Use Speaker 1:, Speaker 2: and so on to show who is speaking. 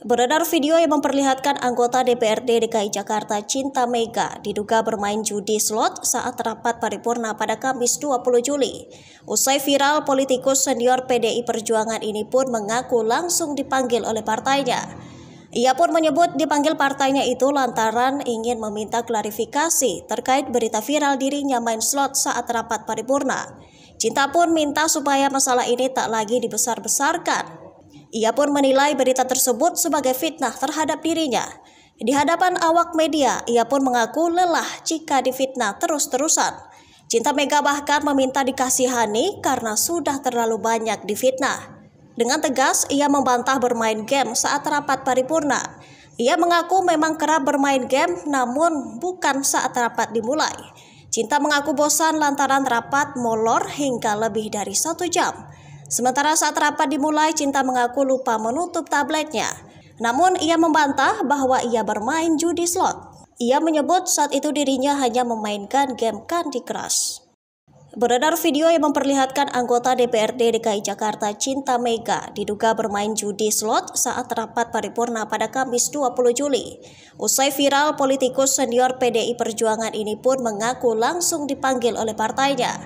Speaker 1: Beredar video yang memperlihatkan anggota DPRD DKI Jakarta Cinta Mega diduga bermain judi slot saat rapat paripurna pada Kamis 20 Juli. Usai viral, politikus senior PDI Perjuangan ini pun mengaku langsung dipanggil oleh partainya. Ia pun menyebut dipanggil partainya itu lantaran ingin meminta klarifikasi terkait berita viral dirinya main slot saat rapat paripurna. Cinta pun minta supaya masalah ini tak lagi dibesar-besarkan ia pun menilai berita tersebut sebagai fitnah terhadap dirinya. Di hadapan awak media, ia pun mengaku lelah jika difitnah terus-terusan. Cinta Mega bahkan meminta dikasihani karena sudah terlalu banyak difitnah. Dengan tegas, ia membantah bermain game saat rapat paripurna. Ia mengaku memang kerap bermain game, namun bukan saat rapat dimulai. Cinta mengaku bosan lantaran rapat molor hingga lebih dari satu jam. Sementara saat rapat dimulai, Cinta mengaku lupa menutup tabletnya. Namun ia membantah bahwa ia bermain judi slot. Ia menyebut saat itu dirinya hanya memainkan game Candy Crush. Beredar video yang memperlihatkan anggota DPRD DKI Jakarta Cinta Mega diduga bermain judi slot saat rapat paripurna pada Kamis 20 Juli. Usai viral, politikus senior PDI Perjuangan ini pun mengaku langsung dipanggil oleh partainya.